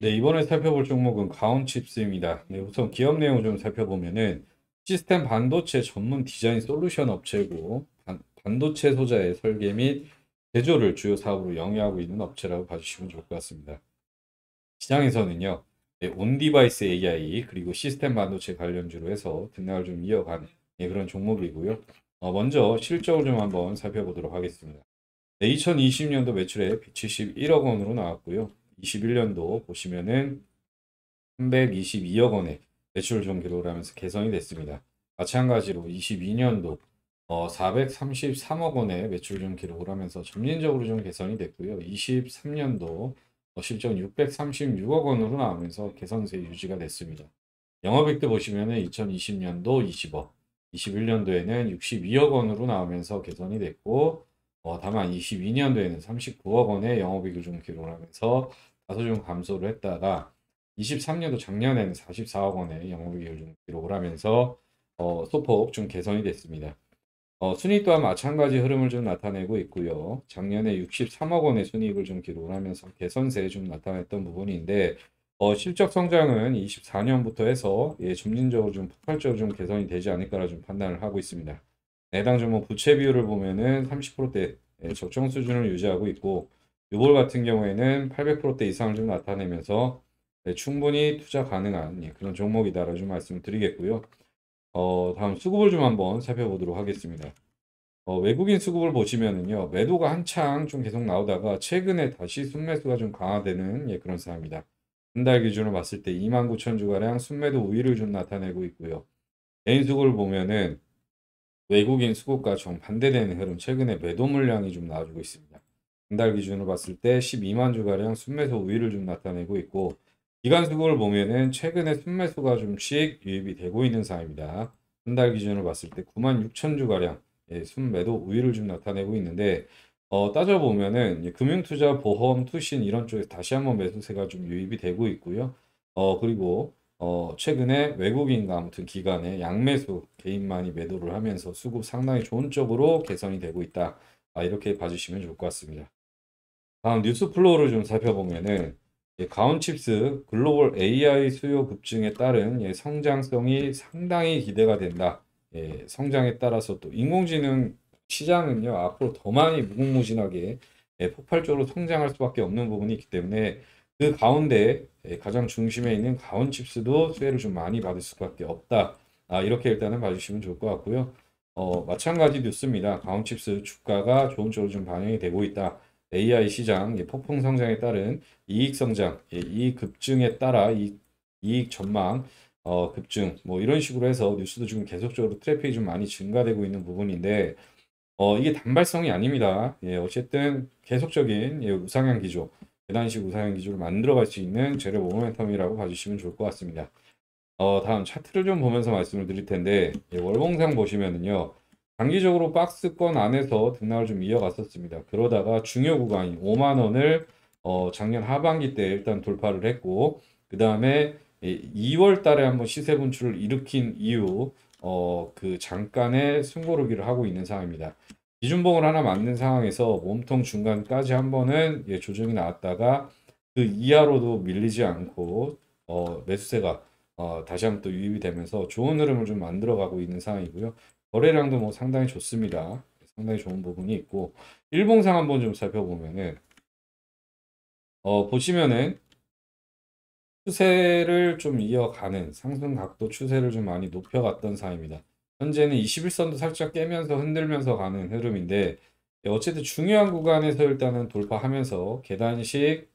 네, 이번에 살펴볼 종목은 가온칩스입니다. 네, 우선 기업 내용을 좀 살펴보면은 시스템 반도체 전문 디자인 솔루션 업체고 반, 반도체 소자의 설계 및 제조를 주요 사업으로 영위하고 있는 업체라고 봐주시면 좋을 것 같습니다. 시장에서는요. 네, 온디바이스 AI 그리고 시스템 반도체 관련주로 해서 등락을 좀이어간 네, 그런 종목이고요. 어, 먼저 실적을 좀 한번 살펴보도록 하겠습니다. 네, 2020년도 매출액 171억 원으로 나왔고요. 21년도 보시면은 322억 원의 매출 전기록을 하면서 개선이 됐습니다. 마찬가지로 22년도 어, 433억 원의 매출 좀 기록을 하면서 점진적으로 좀 개선이 됐고요. 23년도 어, 실적 636억 원으로 나오면서 개선세 유지가 됐습니다. 영업익도 보시면 2020년도 20억, 21년도에는 62억 원으로 나오면서 개선이 됐고 어, 다만 22년도에는 39억 원의 영업이익을 좀 기록하면서 다소 좀 감소를 했다가 23년도 작년에는 44억 원의 영업이익을 좀 기록을 하면서 어, 소폭 좀 개선이 됐습니다. 어, 순익 또한 마찬가지 흐름을 좀 나타내고 있고요. 작년에 63억 원의 순이익을 좀 기록을 하면서 개선세에 좀 나타냈던 부분인데 어, 실적 성장은 24년부터 해서 예, 점진적으로 좀 폭발적으로 좀 개선이 되지 않을까라 좀 판단을 하고 있습니다. 해당 종목 부채 비율을 보면은 30%대 예, 적정 수준을 유지하고 있고 6월 같은 경우에는 800%대 이상을 좀 나타내면서 네, 충분히 투자 가능한 예, 그런 종목이다라고 좀 말씀드리겠고요. 어, 다음 수급을 좀 한번 살펴보도록 하겠습니다. 어, 외국인 수급을 보시면은요 매도가 한창 좀 계속 나오다가 최근에 다시 순매수가 좀 강화되는 예, 그런 상황입니다. 한 달 기준으로 봤을 때 29,000주가량 순매도 우위를 좀 나타내고 있고요. 개인 수급을 보면은 외국인 수급과 정 반대되는 흐름 최근에 매도 물량이 좀 나와주고 있습니다. 분달 기준으로 봤을 때 12만 주가량 순매수 우위를 좀 나타내고 있고 기간 수급을 보면은 최근에 순매수가 좀 수익 유입이 되고 있는 상황입니다. 분달 기준으로 봤을 때 9만 6천 주가량 예, 순매도 우위를 좀 나타내고 있는데 어, 따져보면은 금융투자, 보험, 투신 이런 쪽에 다시 한번 매수세가 좀 유입이 되고 있고요. 어, 그리고 어, 최근에 외국인과 아무튼 기관의 양매수 개인만이 매도를 하면서 수급 상당히 좋은 쪽으로 개선이 되고 있다. 아, 이렇게 봐주시면 좋을 것 같습니다. 다음 뉴스 플로우를 좀 살펴보면은 예, 가온칩스 글로벌 AI 수요 급증에 따른 예, 성장성이 상당히 기대가 된다. 예, 성장에 따라서 또 인공지능 시장은요 앞으로 더 많이 무궁무진하게 예, 폭발적으로 성장할 수밖에 없는 부분이 있기 때문에 그 가운데 예, 가장 중심에 있는 가온 칩스도 수혜를 좀 많이 받을 수밖에 없다. 아, 이렇게 일단은 봐주시면 좋을 것 같고요. 어, 마찬가지 뉴스입니다. 가온 칩스 주가가 좋은 쪽으로 좀 반영이 되고 있다. AI 시장 예, 폭풍 성장에 따른 이익 성장, 예, 이익 급증에 따라 이익, 이익 전망 어, 급증 뭐 이런 식으로 해서 뉴스도 지금 계속적으로 트래픽이 좀 많이 증가되고 있는 부분인데 어, 이게 단발성이 아닙니다. 예, 어쨌든 계속적인 예, 우상향 기조 계단식 우상향 기조를 만들어갈 수 있는 재료 모멘텀이라고 봐주시면 좋을 것 같습니다. 어, 다음 차트를 좀 보면서 말씀을 드릴 텐데 예, 월봉상 보시면은요. 장기적으로 박스권 안에서 등락을 좀 이어갔었습니다. 그러다가 중요 구간인 5만 원을 어, 작년 하반기 때 일단 돌파를 했고 그 다음에 2월 달에 한번 시세 분출을 일으킨 이후 어, 그 잠깐의 숨고르기를 하고 있는 상황입니다. 이준봉을 하나 맞는 상황에서 몸통 중간까지 한 번은 예, 조정이 나왔다가 그 이하로도 밀리지 않고 어, 매수세가 어, 다시 한번 또 유입이 되면서 좋은 흐름을 좀 만들어가고 있는 상황이고요. 거래량도 뭐 상당히 좋습니다. 상당히 좋은 부분이 있고 일봉상 한번 좀 살펴보면은 어, 보시면은 추세를 좀 이어가는 상승 각도 추세를 좀 많이 높여갔던 상황입니다 현재는 21선도 살짝 깨면서 흔들면서 가는 흐름인데 예, 어쨌든 중요한 구간에서 일단은 돌파하면서 계단식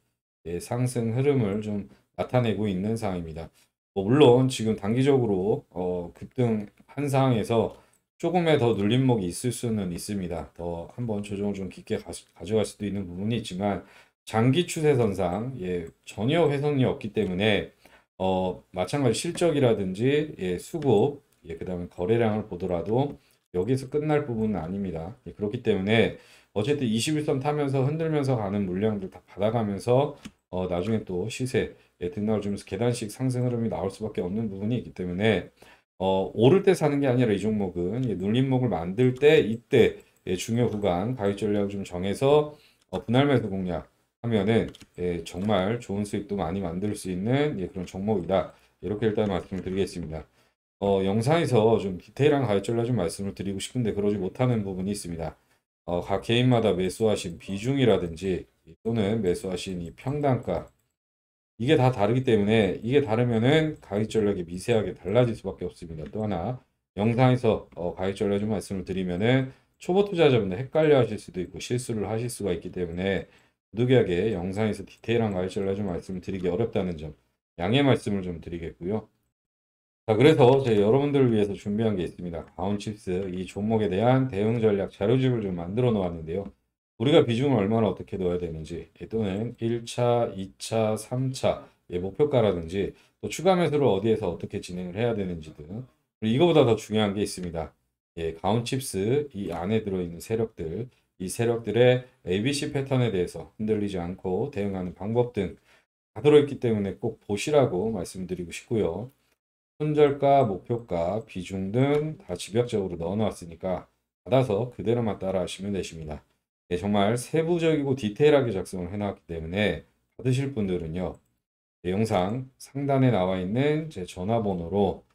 예, 상승 흐름을 좀 나타내고 있는 상황입니다. 뭐 물론 지금 단기적으로 어, 급등한 상황에서 조금의 더 눌림목이 있을 수는 있습니다. 더 한번 조정을 좀 깊게 가져갈 수도 있는 부분이 있지만 장기 추세선상 예, 전혀 훼손이 없기 때문에 어, 마찬가지 실적이라든지 예, 수급 예, 그 다음에 거래량을 보더라도 여기서 끝날 부분은 아닙니다. 예, 그렇기 때문에 어쨌든 21선 타면서 흔들면서 가는 물량들 다 받아가면서 어, 나중에 또 시세 예, 등락을 주면서 계단식 상승 흐름이 나올 수밖에 없는 부분이 있기 때문에 어, 오를 때 사는 게 아니라 이 종목은 예, 눌림목을 만들 때 이때 예, 중요 구간 가격 전략을 좀 정해서 어, 분할 매수 공략 하면은 예, 정말 좋은 수익도 많이 만들 수 있는 예, 그런 종목이다. 이렇게 일단 말씀드리겠습니다. 을 어, 영상에서 좀 디테일한 가이드를 좀 말씀을 드리고 싶은데 그러지 못하는 부분이 있습니다. 어, 각 개인마다 매수하신 비중이라든지 또는 매수하신 이 평단가 이게 다 다르기 때문에 이게 다르면은 가격 전략이 미세하게 달라질 수밖에 없습니다. 또 하나 영상에서 어, 가격 전략 좀 말씀을 드리면은 초보 투자자분들 헷갈려 하실 수도 있고 실수를 하실 수가 있기 때문에 누득하게 영상에서 디테일한 가격 전략 좀 말씀을 드리기 어렵다는 점 양해 말씀을 좀 드리겠고요. 자, 그래서 제 여러분들을 위해서 준비한 게 있습니다. 가온칩스 이 종목에 대한 대응 전략 자료집을 좀 만들어 놓았는데요. 우리가 비중을 얼마나 어떻게 넣어야 되는지 예, 또는 1차, 2차, 3차 예, 목표가라든지 또 추가 매수를 어디에서 어떻게 진행을 해야 되는지 등 그리고 이거보다 더 중요한 게 있습니다. 예, 가온칩스 이 안에 들어있는 세력들 이 세력들의 ABC 패턴에 대해서 흔들리지 않고 대응하는 방법 등 다 들어있기 때문에 꼭 보시라고 말씀드리고 싶고요. 손절가, 목표가, 비중 등 다 집약적으로 넣어놨으니까 받아서 그대로만 따라하시면 되십니다. 네, 정말 세부적이고 디테일하게 작성을 해놨기 때문에 받으실 분들은요. 네, 영상 상단에 나와 있는 제 전화번호로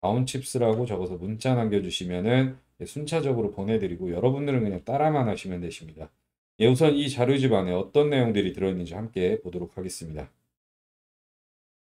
다운칩스라고 적어서 문자 남겨주시면은 네, 순차적으로 보내드리고 여러분들은 그냥 따라만 하시면 되십니다. 예, 우선 이 자료집 안에 어떤 내용들이 들어있는지 함께 보도록 하겠습니다.